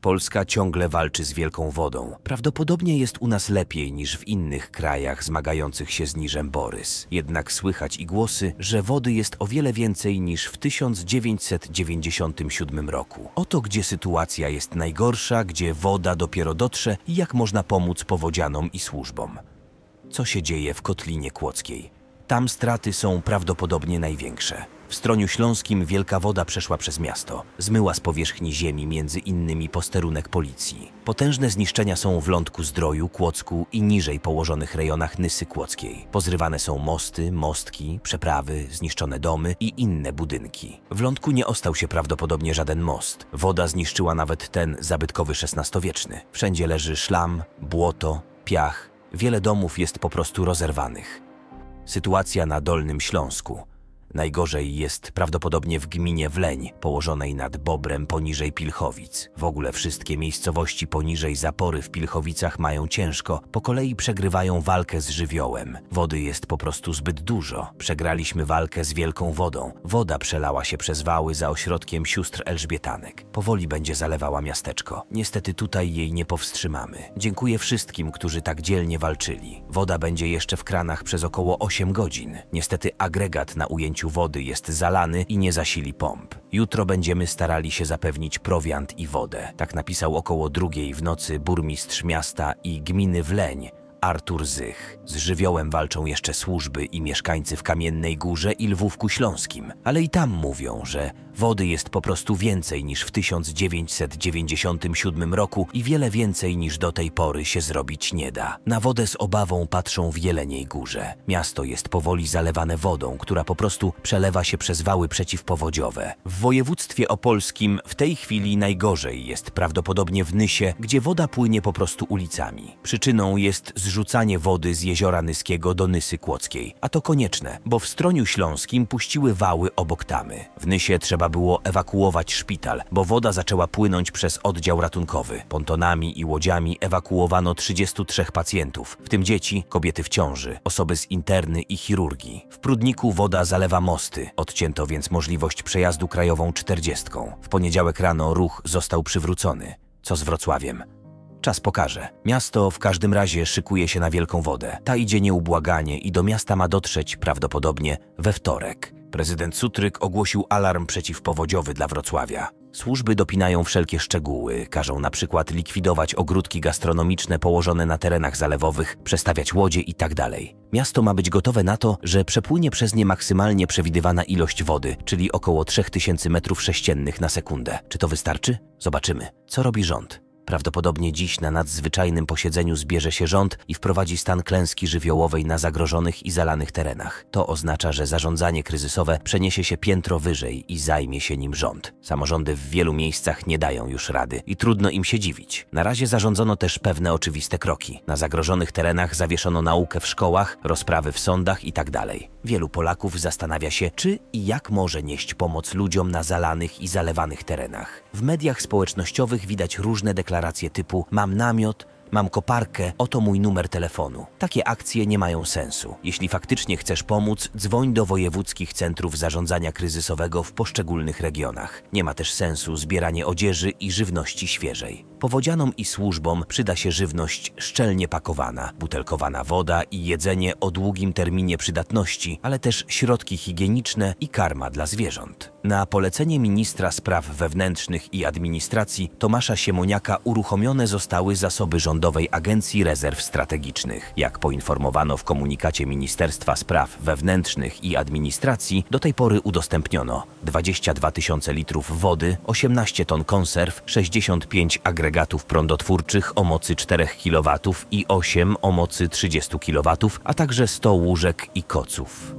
Polska ciągle walczy z wielką wodą. Prawdopodobnie jest u nas lepiej niż w innych krajach zmagających się z niżem Borys. Jednak słychać i głosy, że wody jest o wiele więcej niż w 1997 roku. Oto gdzie sytuacja jest najgorsza, gdzie woda dopiero dotrze i jak można pomóc powodzianom i służbom. Co się dzieje w Kotlinie Kłodzkiej? Tam straty są prawdopodobnie największe. W Stroniu Śląskim wielka woda przeszła przez miasto. Zmyła z powierzchni ziemi między innymi posterunek policji. Potężne zniszczenia są w Lądku Zdroju, Kłodzku i niżej położonych rejonach Nysy Kłodzkiej. Pozrywane są mosty, mostki, przeprawy, zniszczone domy i inne budynki. W Lądku nie ostał się prawdopodobnie żaden most. Woda zniszczyła nawet ten zabytkowy XVI-wieczny. Wszędzie leży szlam, błoto, piach. Wiele domów jest po prostu rozerwanych sytuacja na Dolnym Śląsku. Najgorzej jest prawdopodobnie w gminie Wleń, położonej nad Bobrem poniżej Pilchowic. W ogóle wszystkie miejscowości poniżej zapory w Pilchowicach mają ciężko, po kolei przegrywają walkę z żywiołem. Wody jest po prostu zbyt dużo. Przegraliśmy walkę z wielką wodą. Woda przelała się przez wały za ośrodkiem sióstr Elżbietanek. Powoli będzie zalewała miasteczko. Niestety tutaj jej nie powstrzymamy. Dziękuję wszystkim, którzy tak dzielnie walczyli. Woda będzie jeszcze w kranach przez około 8 godzin. Niestety agregat na ujęciu wody jest zalany i nie zasili pomp. Jutro będziemy starali się zapewnić prowiant i wodę. Tak napisał około drugiej w nocy burmistrz miasta i gminy Wleń, Artur Zych. Z żywiołem walczą jeszcze służby i mieszkańcy w Kamiennej Górze i Lwówku Śląskim, ale i tam mówią, że Wody jest po prostu więcej niż w 1997 roku i wiele więcej niż do tej pory się zrobić nie da. Na wodę z obawą patrzą w Jeleniej Górze. Miasto jest powoli zalewane wodą, która po prostu przelewa się przez wały przeciwpowodziowe. W województwie opolskim w tej chwili najgorzej jest prawdopodobnie w Nysie, gdzie woda płynie po prostu ulicami. Przyczyną jest zrzucanie wody z jeziora Nyskiego do Nysy Kłodzkiej, a to konieczne, bo w Stroniu Śląskim puściły wały obok tamy. W Nysie trzeba było ewakuować szpital, bo woda zaczęła płynąć przez oddział ratunkowy. Pontonami i łodziami ewakuowano 33 pacjentów, w tym dzieci, kobiety w ciąży, osoby z interny i chirurgii. W Prudniku woda zalewa mosty, odcięto więc możliwość przejazdu krajową 40. W poniedziałek rano ruch został przywrócony. Co z Wrocławiem? Czas pokaże. Miasto w każdym razie szykuje się na wielką wodę. Ta idzie nieubłaganie i do miasta ma dotrzeć prawdopodobnie we wtorek. Prezydent Sutryk ogłosił alarm przeciwpowodziowy dla Wrocławia. Służby dopinają wszelkie szczegóły, każą na przykład likwidować ogródki gastronomiczne położone na terenach zalewowych, przestawiać łodzie itd. Tak Miasto ma być gotowe na to, że przepłynie przez nie maksymalnie przewidywana ilość wody, czyli około 3000 m3 na sekundę. Czy to wystarczy? Zobaczymy. Co robi rząd? Prawdopodobnie dziś na nadzwyczajnym posiedzeniu zbierze się rząd i wprowadzi stan klęski żywiołowej na zagrożonych i zalanych terenach. To oznacza, że zarządzanie kryzysowe przeniesie się piętro wyżej i zajmie się nim rząd. Samorządy w wielu miejscach nie dają już rady i trudno im się dziwić. Na razie zarządzono też pewne oczywiste kroki. Na zagrożonych terenach zawieszono naukę w szkołach, rozprawy w sądach itd. Tak wielu Polaków zastanawia się, czy i jak może nieść pomoc ludziom na zalanych i zalewanych terenach. W mediach społecznościowych widać różne deklaracje deklaracje typu mam namiot, Mam koparkę, oto mój numer telefonu. Takie akcje nie mają sensu. Jeśli faktycznie chcesz pomóc, dzwoń do wojewódzkich centrów zarządzania kryzysowego w poszczególnych regionach. Nie ma też sensu zbieranie odzieży i żywności świeżej. Powodzianom i służbom przyda się żywność szczelnie pakowana, butelkowana woda i jedzenie o długim terminie przydatności, ale też środki higieniczne i karma dla zwierząt. Na polecenie ministra spraw wewnętrznych i administracji Tomasza Siemoniaka uruchomione zostały zasoby Rządowej Agencji Rezerw Strategicznych. Jak poinformowano w komunikacie Ministerstwa Spraw Wewnętrznych i Administracji, do tej pory udostępniono 22 tysiące litrów wody, 18 ton konserw, 65 agregatów prądotwórczych o mocy 4 kW i 8 o mocy 30 kW, a także 100 łóżek i koców.